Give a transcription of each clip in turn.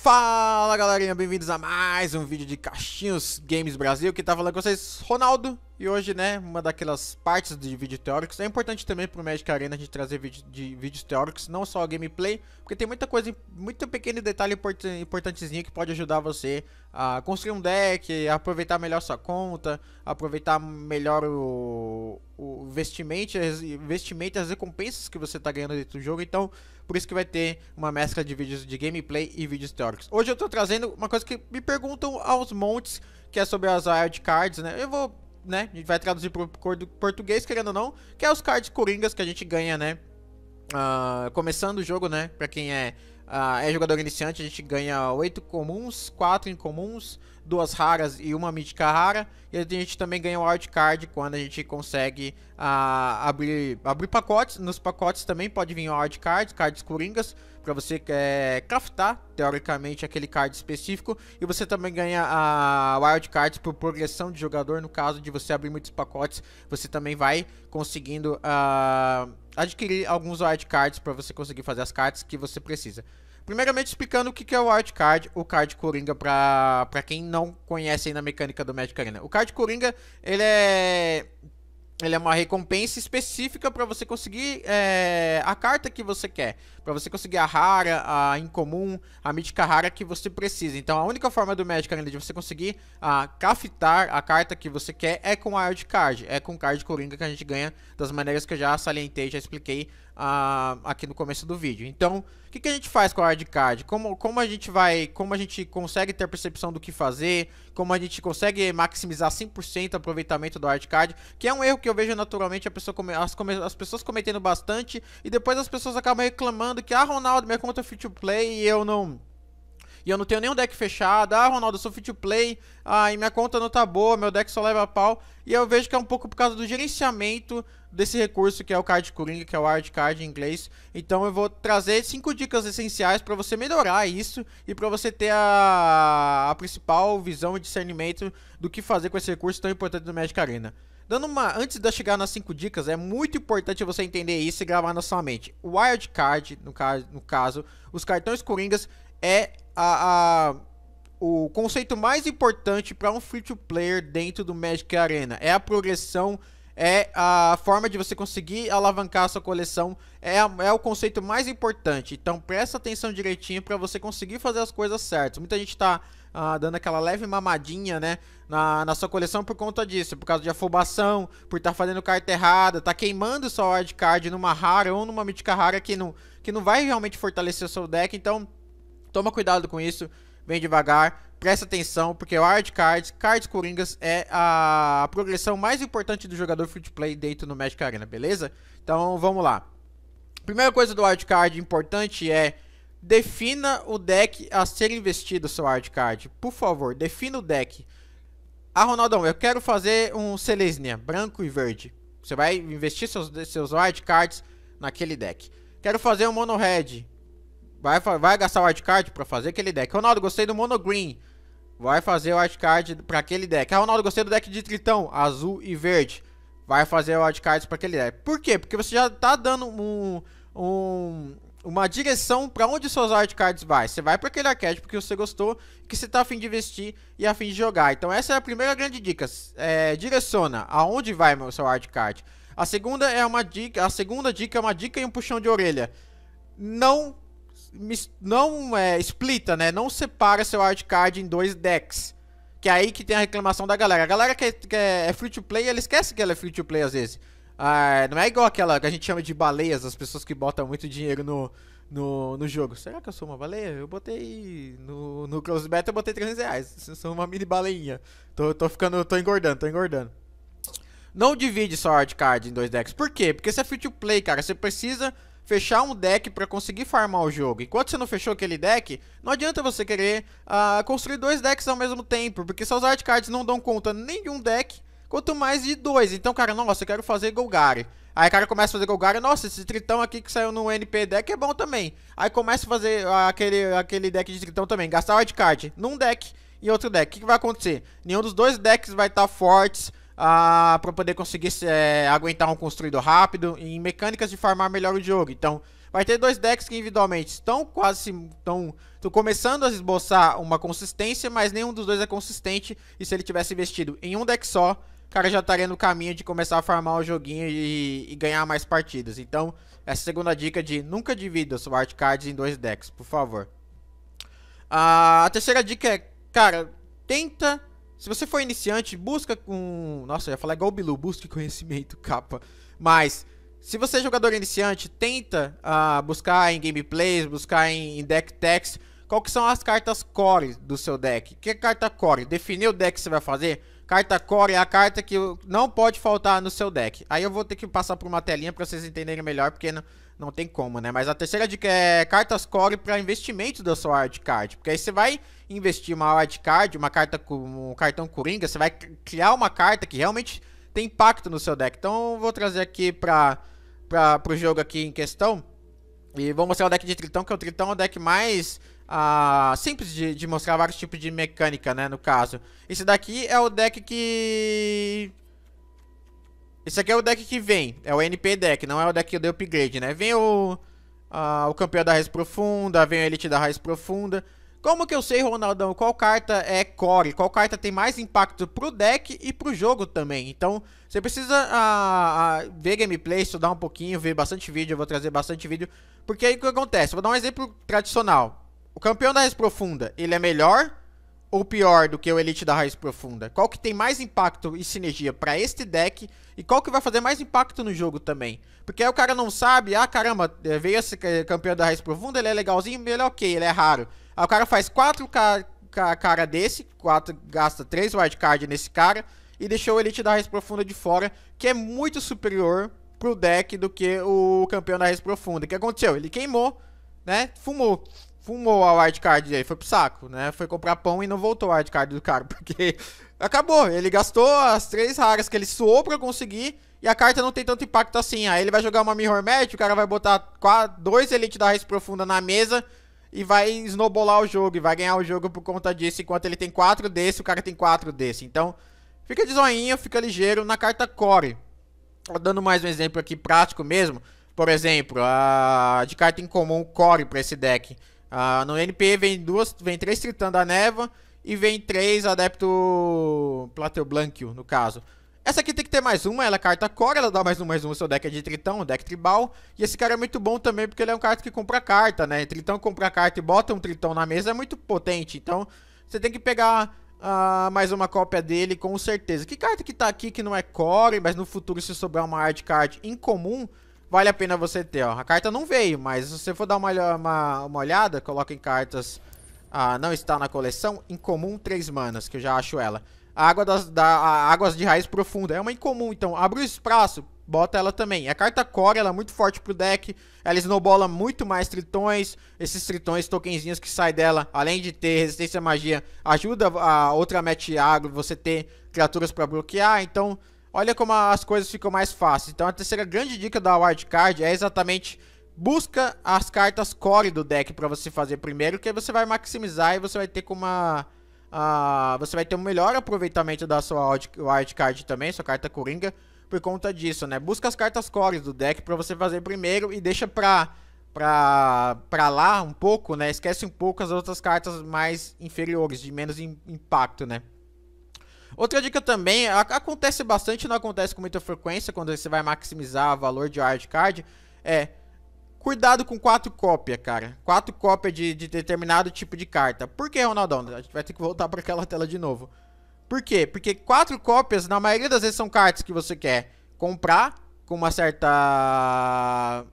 Fala galerinha, bem-vindos a mais um vídeo de Caixinhos Games Brasil Que tá falando com vocês, Ronaldo E hoje, né, uma daquelas partes de vídeo teóricos É importante também pro Magic Arena a gente trazer vídeo de vídeos teóricos Não só gameplay, porque tem muita coisa, muito pequeno detalhe import importantezinho Que pode ajudar você a construir um deck, aproveitar melhor sua conta Aproveitar melhor o, o vestimento, vestimento, as recompensas que você tá ganhando dentro do jogo Então... Por isso que vai ter uma mescla de vídeos de gameplay e vídeos teóricos. Hoje eu tô trazendo uma coisa que me perguntam aos montes, que é sobre as wild cards, né? Eu vou, né, a gente vai traduzir pro português, querendo ou não, que é os cards coringas que a gente ganha, né? Uh, começando o jogo, né? Pra quem é, uh, é jogador iniciante, a gente ganha 8 comuns, 4 incomuns, duas raras e uma mítica rara. E a gente também ganha o wildcard quando a gente consegue uh, abrir, abrir pacotes. Nos pacotes também pode vir wildcard, cards coringas, para você é, craftar, teoricamente, aquele card específico. E você também ganha a uh, wildcards por progressão de jogador. No caso de você abrir muitos pacotes, você também vai conseguindo uh, adquirir alguns wildcards para você conseguir fazer as cartas que você precisa. Primeiramente explicando o que é o wildcard, o card Coringa, pra, pra quem não conhece ainda a mecânica do Magic Arena. O card Coringa, ele é ele é uma recompensa específica para você conseguir é, a carta que você quer, para você conseguir a rara, a incomum, a mítica rara que você precisa. Então a única forma do Magic Arena de você conseguir a ah, craftar a carta que você quer é com o Wild Card, é com o card Coringa que a gente ganha das maneiras que eu já salientei, já expliquei uh, aqui no começo do vídeo. Então, o que, que a gente faz com a card Como, como a gente vai, como a gente consegue ter a percepção do que fazer, como a gente consegue maximizar 100% o aproveitamento do card que é um erro que eu vejo naturalmente a pessoa come, as, come, as pessoas cometendo bastante, e depois as pessoas acabam reclamando que, ah, Ronaldo, minha conta é free to play e eu não e eu não tenho nenhum deck fechado. Ah, Ronaldo, eu sou fit to play. Ah, e minha conta não tá boa, meu deck só leva pau. E eu vejo que é um pouco por causa do gerenciamento desse recurso que é o Card Coringa, que é o wild Card em inglês. Então eu vou trazer cinco dicas essenciais para você melhorar isso e para você ter a, a principal visão e discernimento do que fazer com esse recurso tão importante do Magic Arena. Dando uma, antes de eu chegar nas 5 dicas, é muito importante você entender isso e gravar na sua mente. O wild card, no, no caso, os cartões coringas é a, a o conceito mais importante para um free-to-player dentro do Magic Arena. É a progressão, é a forma de você conseguir alavancar a sua coleção, é, a, é o conceito mais importante. Então presta atenção direitinho para você conseguir fazer as coisas certas. Muita gente está ah, dando aquela leve mamadinha, né, na, na sua coleção por conta disso, por causa de afobação, por estar tá fazendo carta errada, tá queimando sua hard card numa rara ou numa mítica rara que não, que não vai realmente fortalecer o seu deck, então Toma cuidado com isso, vem devagar, presta atenção, porque o é Hard Cards, Cards Coringas é a progressão mais importante do jogador free to play dentro do Magic Arena, beleza? Então vamos lá. Primeira coisa do Hard Card importante é defina o deck a ser investido, seu Hard Card. Por favor, defina o deck. Ah, Ronaldão, eu quero fazer um Selesnia, branco e verde. Você vai investir seus, seus Hard Cards naquele deck. Quero fazer um Mono Red, Vai, vai gastar o wildcard pra fazer aquele deck. Ronaldo, gostei do Mono Green. Vai fazer o wildcard pra aquele deck. Ah, Ronaldo, gostei do deck de Tritão, azul e verde. Vai fazer o wildcard pra aquele deck. Por quê? Porque você já tá dando um, um uma direção para onde seus wildcards vai. Você vai para aquele arquétipo que você gostou, que você tá afim de investir e afim de jogar. Então essa é a primeira grande dica. É, direciona aonde vai o seu wildcard. A segunda é uma dica. A segunda dica é uma dica e um puxão de orelha. Não não é, né? Não separa seu card em dois decks. Que é aí que tem a reclamação da galera. A galera que, é, que é, é free to play, ela esquece que ela é free to play às vezes. Ah, não é igual aquela que a gente chama de baleias, as pessoas que botam muito dinheiro no, no, no jogo. Será que eu sou uma baleia? Eu botei. No, no Close Beta eu botei 300 reais. Eu sou uma mini baleinha. Tô, tô ficando. tô engordando, tô engordando. Não divide sua hard card em dois decks. Por quê? Porque isso é free to play, cara. Você precisa fechar um deck para conseguir farmar o jogo. Enquanto você não fechou aquele deck, não adianta você querer uh, construir dois decks ao mesmo tempo, porque seus art cards não dão conta nenhum deck, quanto mais de dois. Então, cara, nossa, eu quero fazer Golgari. Aí o cara começa a fazer Golgari, nossa, esse tritão aqui que saiu no NP deck é bom também. Aí começa a fazer aquele, aquele deck de tritão também, gastar art card num deck e outro deck. O que, que vai acontecer? Nenhum dos dois decks vai estar tá fortes, ah, para poder conseguir é, aguentar um construído rápido e em mecânicas de farmar melhor o jogo. Então, vai ter dois decks que individualmente estão quase estão, estão começando a esboçar uma consistência, mas nenhum dos dois é consistente. E se ele tivesse investido em um deck só, o cara já estaria no caminho de começar a farmar o joguinho e, e ganhar mais partidas. Então, essa é segunda dica de nunca divida Smart Cards em dois decks, por favor. Ah, a terceira dica é, cara, tenta se você for iniciante, busca com. Nossa, eu ia falar igual o Bilu, busque conhecimento, capa. Mas, se você é jogador iniciante, tenta uh, buscar em gameplays, buscar em, em deck techs, qual que são as cartas core do seu deck. O que é carta core? Definir o deck que você vai fazer? Carta core é a carta que não pode faltar no seu deck. Aí eu vou ter que passar por uma telinha pra vocês entenderem melhor, porque não, não tem como, né? Mas a terceira dica é cartas core pra investimento da sua art card. Porque aí você vai investir uma art card, uma carta com um cartão coringa, você vai criar uma carta que realmente tem impacto no seu deck. Então eu vou trazer aqui pra, pra, pro jogo aqui em questão. E vou mostrar o deck de Tritão, que o Tritão é o deck mais ah, simples de, de, mostrar vários tipos de mecânica, né, no caso. Esse daqui é o deck que... Esse aqui é o deck que vem, é o NP deck, não é o deck que eu dei upgrade, né? Vem o, ah, o campeão da raiz profunda, vem o elite da raiz profunda... Como que eu sei, Ronaldão, qual carta é core? Qual carta tem mais impacto pro deck e pro jogo também? Então, você precisa ver gameplay, estudar um pouquinho, ver bastante vídeo. Eu vou trazer bastante vídeo. Porque aí o que acontece? Vou dar um exemplo tradicional o campeão da Raiz Profunda, ele é melhor ou pior do que o Elite da Raiz Profunda? Qual que tem mais impacto e sinergia para este deck e qual que vai fazer mais impacto no jogo também? Porque aí o cara não sabe, ah caramba, é, veio esse campeão da Raiz Profunda, ele é legalzinho, ele é ok, ele é raro. Aí o cara faz quatro ca ca cara desse, quatro, gasta três wildcard nesse cara e deixou o Elite da Raiz Profunda de fora, que é muito superior pro deck do que o campeão da Raiz Profunda. O que aconteceu? Ele queimou, né? Fumou fumou a wildcard aí, foi pro saco, né? Foi comprar pão e não voltou a wildcard do cara, porque acabou. Ele gastou as três raras que ele suou pra conseguir e a carta não tem tanto impacto assim. Aí ele vai jogar uma Mirror Match, o cara vai botar quatro, dois Elite da Raiz Profunda na mesa e vai snowbolar o jogo e vai ganhar o jogo por conta disso, enquanto ele tem quatro desse, o cara tem quatro desse. Então, fica de zoinha, fica ligeiro na carta core. Dando mais um exemplo aqui prático mesmo, por exemplo, a de carta em comum core para esse deck. Ah, no NP vem duas, vem três Tritã da Neva e vem três Adepto Blanco no caso. Essa aqui tem que ter mais uma, ela é carta core, ela dá mais um, mais um no seu deck é de Tritão, deck tribal. E esse cara é muito bom também porque ele é um cara que compra carta, né? Tritão compra carta e bota um Tritão na mesa é muito potente, então você tem que pegar uh, mais uma cópia dele com certeza. Que carta que tá aqui que não é core, mas no futuro se sobrar uma art card incomum vale a pena você ter, ó. A carta não veio, mas se você for dar uma, uma, uma olhada, coloca em cartas... Ah, não está na coleção, incomum 3 manas, que eu já acho ela. água das da, a, águas de raiz profunda é uma incomum, então abre o espaço, bota ela também. A carta core, ela é muito forte pro deck, ela snowbola muito mais tritões. Esses tritões, tokenzinhos que saem dela, além de ter resistência à magia, ajuda a outra match agro você ter criaturas para bloquear, então Olha como as coisas ficam mais fáceis. Então a terceira grande dica da wildcard é exatamente busca as cartas core do deck para você fazer primeiro, que aí você vai maximizar e você vai ter com uma você vai ter um melhor aproveitamento da sua wildcard também, sua carta coringa, por conta disso, né? Busca as cartas core do deck para você fazer primeiro e deixa pra, pra, pra lá um pouco, né? Esquece um pouco as outras cartas mais inferiores, de menos impacto, né? Outra dica também, acontece bastante, não acontece com muita frequência, quando você vai maximizar o valor de wildcard, é... Cuidado com quatro cópias, cara. Quatro cópias de, de determinado tipo de carta. Por que, Ronaldão? A gente vai ter que voltar para aquela tela de novo. Por quê? Porque quatro cópias, na maioria das vezes, são cartas que você quer comprar com uma certa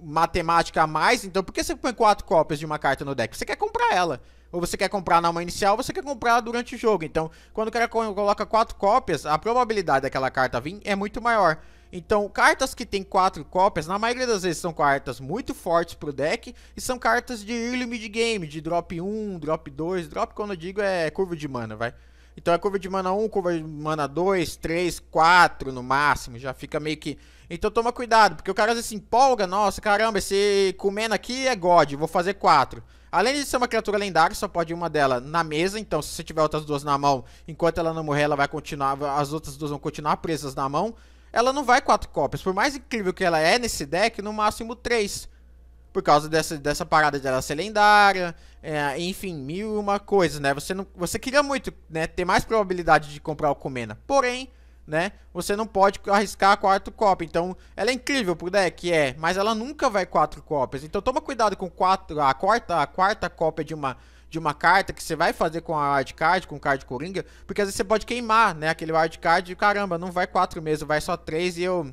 matemática a mais. Então, por que você põe quatro cópias de uma carta no deck? Você quer comprar ela ou você quer comprar na mão inicial, ou você quer comprar durante o jogo. Então, quando o cara coloca quatro cópias, a probabilidade daquela carta vir é muito maior. Então, cartas que tem quatro cópias, na maioria das vezes são cartas muito fortes pro deck e são cartas de early mid game, de drop 1, drop 2, drop quando eu digo é curva de mana, vai. Então é curva de mana 1, curva de mana 2, 3, 4 no máximo, já fica meio que... Então toma cuidado, porque o cara às vezes se empolga, nossa, caramba, esse comendo aqui é god, vou fazer 4. Além de ser uma criatura lendária, só pode uma dela na mesa, então se você tiver outras duas na mão, enquanto ela não morrer, ela vai continuar, as outras duas vão continuar presas na mão. Ela não vai quatro cópias, por mais incrível que ela é nesse deck, no máximo três. Por causa dessa, dessa parada dela ser lendária, é, enfim, mil e uma coisa, né? Você, não, você queria muito né, ter mais probabilidade de comprar o Comena, porém né? Você não pode arriscar quarto cópia. Então, ela é incrível pro deck, é, mas ela nunca vai quatro cópias. Então, toma cuidado com quatro, a quarta, a quarta cópia de uma de uma carta que você vai fazer com a hard card, com o card coringa, porque às vezes você pode queimar, né, aquele hard card, e, caramba, não vai quatro mesmo, vai só três e eu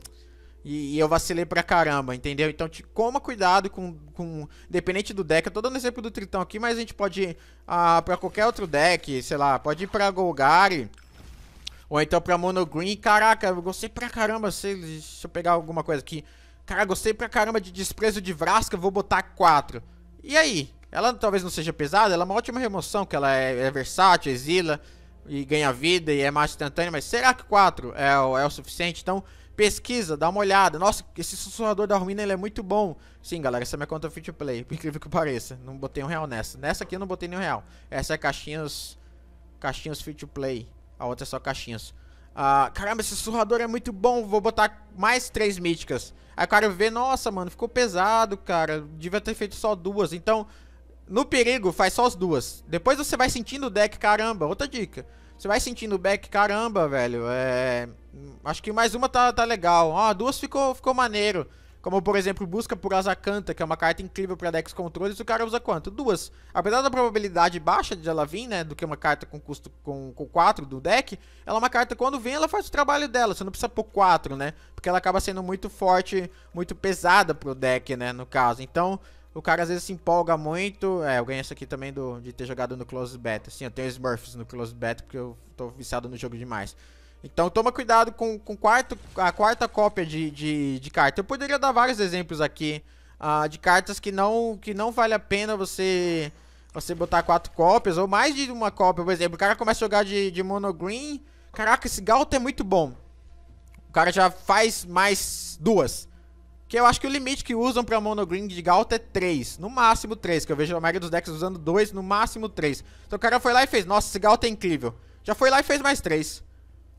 e, eu vacilei pra caramba, entendeu? Então, te, toma cuidado com, com. Independente do deck. Eu tô dando exemplo do Tritão aqui, mas a gente pode ir ah, pra qualquer outro deck, sei lá, pode ir pra Golgari. Ou então pra Monogreen. Caraca, eu gostei pra caramba. se deixa eu pegar alguma coisa aqui. Cara, gostei pra caramba de Desprezo de Vrasca, vou botar 4. E aí? Ela talvez não seja pesada, ela é uma ótima remoção, que ela é, é versátil, exila e ganha vida e é mais instantânea, mas será que 4 é, é o suficiente? Então, pesquisa, dá uma olhada. Nossa, esse sussurrador da ruína ele é muito bom. Sim, galera, essa é minha conta Free to Play, por incrível que pareça. Não botei um real nessa. Nessa aqui eu não botei nenhum real. Essa é caixinhas caixinhas Free to Play. A outra é só caixinhas. a ah, caramba, esse surrador é muito bom. Vou botar mais três míticas. Aí o cara vê, nossa, mano, ficou pesado, cara. Devia ter feito só duas. Então, no perigo, faz só as duas. Depois você vai sentindo o deck, caramba. Outra dica. Você vai sentindo o deck, caramba, velho. É... Hum, acho que mais uma tá, tá legal. Ó, ah, duas ficou, ficou maneiro. Como, por exemplo, busca por Azacanta que é uma carta incrível para decks controles, o cara usa quanto? Duas. Apesar da probabilidade baixa de ela vir, né, do que uma carta com custo com, com quatro do deck, ela é uma carta quando vem, ela faz o trabalho dela, você não precisa pôr quatro, né, porque ela acaba sendo muito forte, muito pesada pro deck, né, no caso. Então, o cara às vezes se empolga muito. É, eu ganhei isso aqui também do, de ter jogado no Close Beta. Sim, eu tenho Smurfs no Close Beta porque eu tô viciado no jogo demais. Então toma cuidado com, com quarto, a quarta cópia de, de, de carta. Eu poderia dar vários exemplos aqui uh, de cartas que não, que não vale a pena você você botar quatro cópias ou mais de uma cópia. Por exemplo, o cara começa a jogar de, de mono green. Caraca, esse Galto é muito bom. O cara já faz mais duas. Que eu acho que o limite que usam pra mono green de Galto é três. No máximo três. que eu vejo a maioria dos decks usando dois, no máximo três. Então o cara foi lá e fez, nossa, esse Galto é incrível. Já foi lá e fez mais três.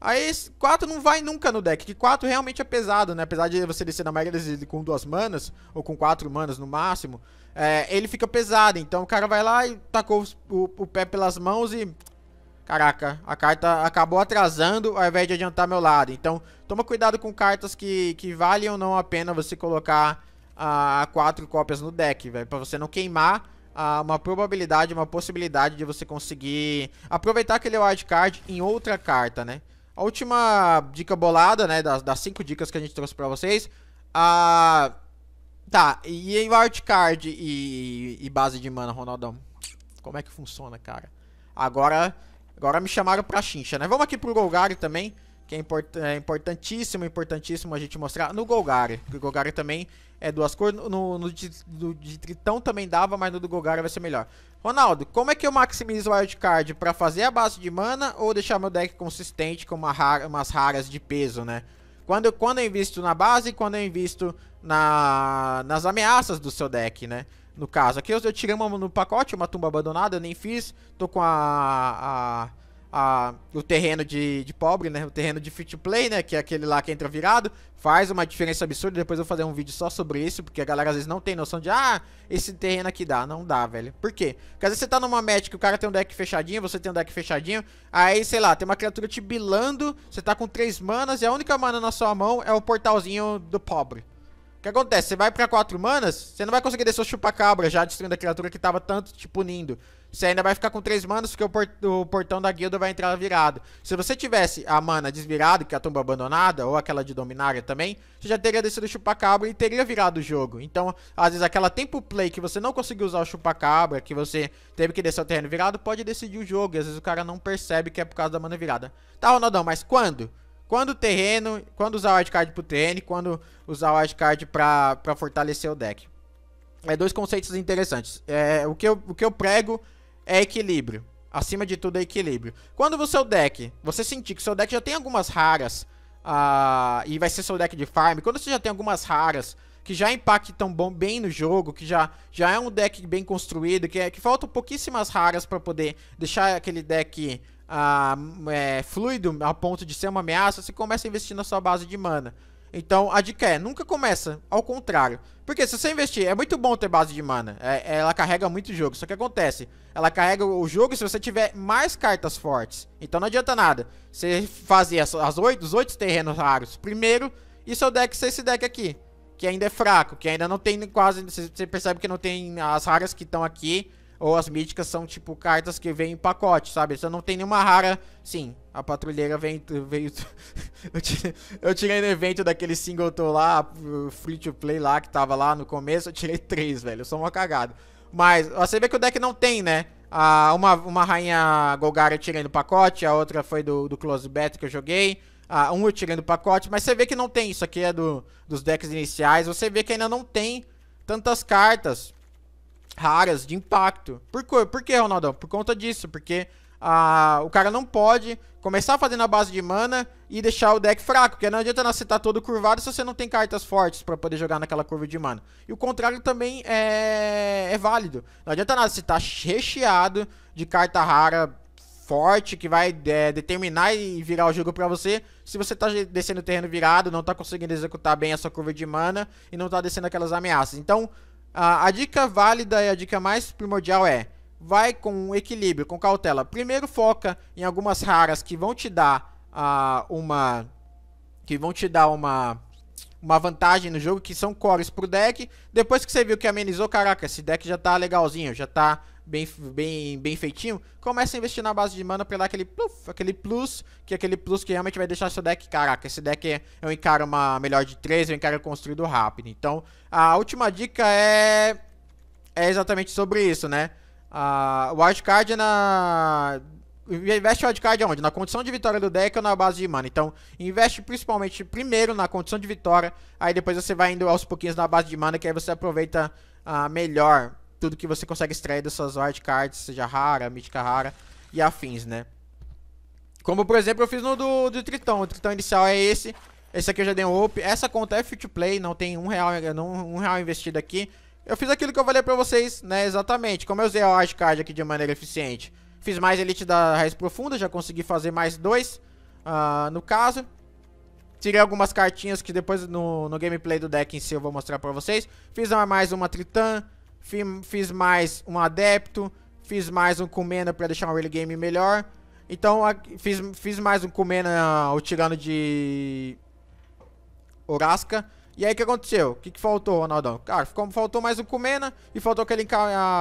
Aí 4 não vai nunca no deck, que 4 realmente é pesado, né? Apesar de você descer na maioria das vezes com duas manas, ou com quatro manas no máximo, é, ele fica pesado. Então o cara vai lá e tacou o, o, pé pelas mãos e... Caraca, a carta acabou atrasando ao invés de adiantar meu lado. Então toma cuidado com cartas que, que valem ou não a pena você colocar a, quatro cópias no deck, velho. Pra você não queimar uma probabilidade, uma possibilidade de você conseguir aproveitar aquele wildcard em outra carta, né? A última dica bolada, né? Das, das cinco dicas que a gente trouxe para vocês. A. Tá, e em wildcard e, e base de mana, Ronaldão? Como é que funciona, cara? Agora. Agora me chamaram pra chincha, né? Vamos aqui pro Golgari também que é, import é importantíssimo, importantíssimo a gente mostrar no Golgari. O Golgari também é duas cores, no, no, no também dava, mas no do Golgari vai ser melhor. Ronaldo, como é que eu maximizo o wildcard para fazer a base de mana ou deixar meu deck consistente com uma rara, umas raras de peso, né? Quando, eu, quando eu invisto na base e quando eu invisto na, nas ameaças do seu deck, né? No caso, aqui eu, eu tirei uma no pacote, uma tumba abandonada, eu nem fiz. Tô com a, a a, o terreno de, de pobre, né? O terreno de free play, né? Que é aquele lá que entra virado. Faz uma diferença absurda. Depois eu vou fazer um vídeo só sobre isso. Porque a galera às vezes não tem noção de. Ah, esse terreno aqui dá. Não dá, velho. Por quê? Porque às vezes você tá numa match que o cara tem um deck fechadinho. Você tem um deck fechadinho. Aí, sei lá, tem uma criatura te bilando. Você tá com três manas. E a única mana na sua mão é o portalzinho do pobre. O que acontece? Você vai pra quatro manas. Você não vai conseguir descer o chupa-cabra já destruindo a criatura que tava tanto te punindo. Você ainda vai ficar com três manas, porque o, o portão da guilda vai entrar virado. Se você tivesse a mana desvirada, que é a tumba abandonada, ou aquela de dominária também, você já teria descido o chupacabra e teria virado o jogo. Então, às vezes, aquela tempo play que você não conseguiu usar o chupacabra, que você teve que descer o terreno virado, pode decidir o jogo. E às vezes o cara não percebe que é por causa da mana virada. Tá, Ronaldão, mas quando? quando o terreno, quando usar o wildcard pro TN? quando usar o wildcard pra, pra fortalecer o deck. É dois conceitos interessantes. É, o, que eu, o que eu prego é equilíbrio. Acima de tudo é equilíbrio. Quando o seu deck, você sentir que seu deck já tem algumas raras uh, e vai ser seu deck de farm, quando você já tem algumas raras que já impactam bom, bem no jogo, que já, já é um deck bem construído, que, é, que faltam pouquíssimas raras para poder deixar aquele deck uh, é, fluido ao ponto de ser uma ameaça, você começa a investir na sua base de mana. Então a dica é, nunca começa, ao contrário. Porque se você investir, é muito bom ter base de mana. É, ela carrega muito jogo. Só que acontece, ela carrega o jogo se você tiver mais cartas fortes. Então não adianta nada. Você fazer as, as 8, os oito terrenos raros primeiro e seu deck ser esse deck aqui. Que ainda é fraco, que ainda não tem quase. Você percebe que não tem as raras que estão aqui ou as míticas são tipo cartas que vêm em pacote, sabe? Você não tem nenhuma rara. Sim, a patrulheira vem, veio. eu, tirei, eu tirei no evento daquele singleton lá, uh, free to play lá, que tava lá no começo. Eu tirei três, velho. Eu sou uma cagada. Mas você vê que o deck não tem, né? Ah, uma, uma rainha Golgari eu tirei no pacote, a outra foi do, do Close Bet que eu joguei. Ah, um eu tirei no pacote, mas você vê que não tem. Isso aqui é do, dos decks iniciais. Você vê que ainda não tem tantas cartas raras de impacto. Por, por que, Ronaldão? Por conta disso, porque ah, o cara não pode começar fazendo a base de mana e deixar o deck fraco, porque não adianta você estar tá todo curvado se você não tem cartas fortes para poder jogar naquela curva de mana. E o contrário também é, é válido. Não adianta nada você estar tá recheado de carta rara forte que vai é, determinar e virar o jogo para você. Se você tá descendo o terreno virado, não tá conseguindo executar bem a sua curva de mana e não tá descendo aquelas ameaças. Então, a, a dica válida e a dica mais primordial é: vai com equilíbrio, com cautela. Primeiro foca em algumas raras que vão te dar uh, uma que vão te dar uma uma vantagem no jogo, que são cores pro deck. Depois que você viu que amenizou, caraca, esse deck já tá legalzinho, já tá bem, bem, bem feitinho, começa a investir na base de mana pra dar aquele, pluf, aquele plus, que é aquele plus que realmente vai deixar seu deck, caraca, esse deck é, eu encaro uma melhor de 3, eu é encaro construído rápido. Então, a última dica é, é exatamente sobre isso, né? A wildcard é na, Investe wildcard aonde? Na condição de vitória do deck ou na base de mana. Então, investe principalmente primeiro na condição de vitória, aí depois você vai indo aos pouquinhos na base de mana, que aí você aproveita ah, melhor tudo que você consegue extrair das suas wildcards, seja rara, mítica rara e afins, né? Como, por exemplo, eu fiz no do, do Tritão. O Tritão inicial é esse. Esse aqui eu já dei um up. Essa conta é free to play, não tem um real, é, não, um real investido aqui. Eu fiz aquilo que eu falei pra vocês, né? Exatamente. Como eu usei a wildcard aqui de maneira eficiente Fiz mais elite da raiz profunda, já consegui fazer mais dois, uh, no caso. Tirei algumas cartinhas que depois no, no gameplay do deck em si eu vou mostrar pra vocês. Fiz mais uma Tritã, fiz mais um Adepto, fiz mais um Kumena pra deixar um early game melhor. Então fiz, fiz mais um Kumena, o Tirano de Orasca. E aí o que aconteceu? O que, que, faltou, Ronaldão? Cara, ficou, faltou mais um Kumena e faltou aquele,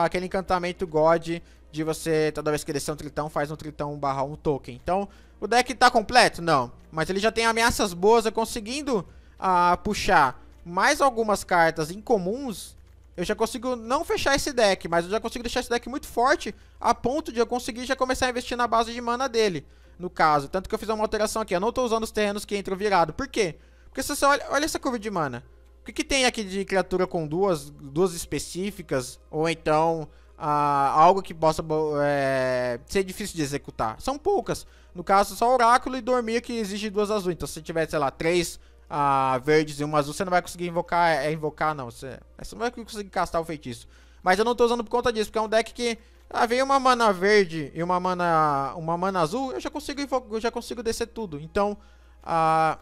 aquele encantamento God de você, toda vez que descer um tritão, faz um tritão barra um token. Então, o deck tá completo? Não. Mas ele já tem ameaças boas, eu conseguindo ah, puxar mais algumas cartas incomuns, eu já consigo não fechar esse deck, mas eu já consigo deixar esse deck muito forte a ponto de eu conseguir já começar a investir na base de mana dele, no caso. Tanto que eu fiz uma alteração aqui, eu não tô usando os terrenos que entram virado. Por quê? Porque você olha, olha essa curva de mana. O que, que tem aqui de criatura com duas, duas específicas? Ou então algo que possa é, ser difícil de executar. São poucas. No caso, só Oráculo e Dormir que exige duas azuis. Então, se tiver, sei lá, três ah, verdes e uma azul, você não vai conseguir invocar. É, invocar, não. Você, é, você não vai conseguir castar o feitiço. Mas eu não tô usando por conta disso, porque é um deck que. Ah, vem uma mana verde e uma mana, uma mana azul, eu já consigo, eu já consigo descer tudo. Então, ah,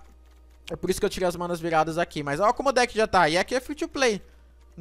é por isso que eu tirei as manas viradas aqui. Mas olha como o deck já tá. E aqui é free to play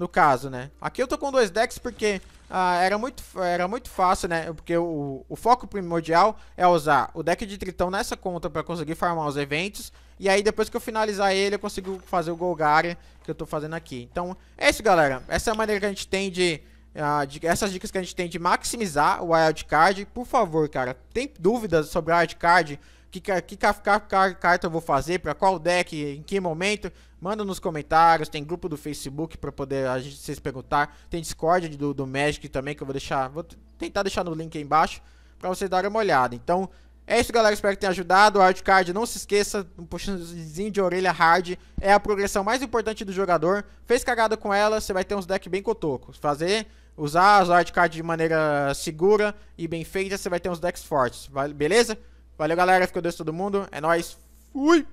no caso, né? Aqui eu tô com dois decks porque ah, era, muito, era muito fácil, né? Porque o, o foco primordial é usar o deck de Tritão nessa conta pra conseguir farmar os eventos. E aí depois que eu finalizar ele, eu consigo fazer o Golgari que eu tô fazendo aqui. Então, é isso, galera. Essa é a maneira que a gente tem de... Uh, de, essas dicas que a gente tem de maximizar o wildcard. Por favor, cara, tem dúvidas sobre o wildcard? que, que, carta eu vou fazer, para qual deck, em que momento, manda nos comentários, tem grupo do Facebook para poder a gente vocês perguntar, tem Discord do, do Magic também que eu vou deixar, vou tentar deixar no link aí embaixo para vocês darem uma olhada. Então, é isso, galera. Espero que tenha ajudado. O card, não se esqueça, um puxãozinho de orelha hard é a progressão mais importante do jogador. Fez cagada com ela, você vai ter uns decks bem cotocos. Fazer, usar as Wildcards de maneira segura e bem feita, você vai ter uns decks fortes. Beleza? Valeu, galera. Ficou Deus todo mundo. É nóis. Fui!